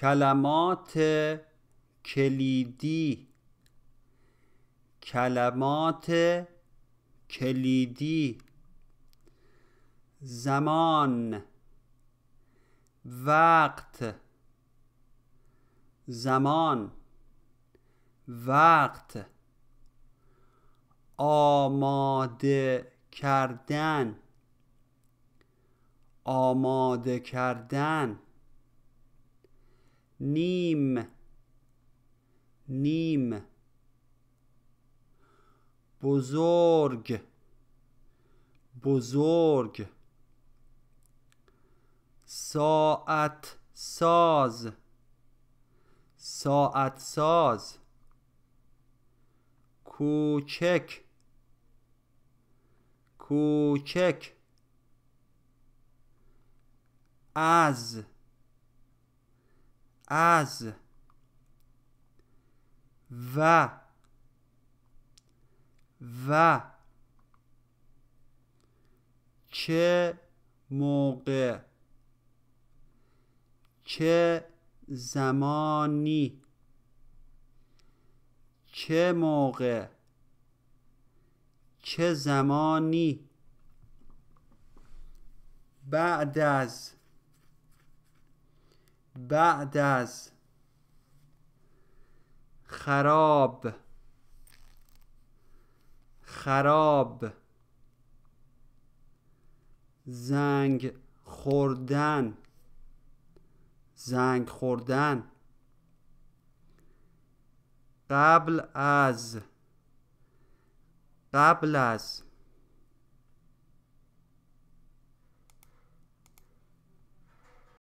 کلمات کلیدی کلمات کلیدی زمان وقت زمان وقت آماده کردن آماده کردن نیم نیم بزرگ بزرگ ساعت ساز ساعت ساز کوچک کوچک از از و و چه موقع چه زمانی چه موقع چه زمانی بعد از بعد از خراب خراب زنگ خوردن زنگ خوردن قبل از قبل از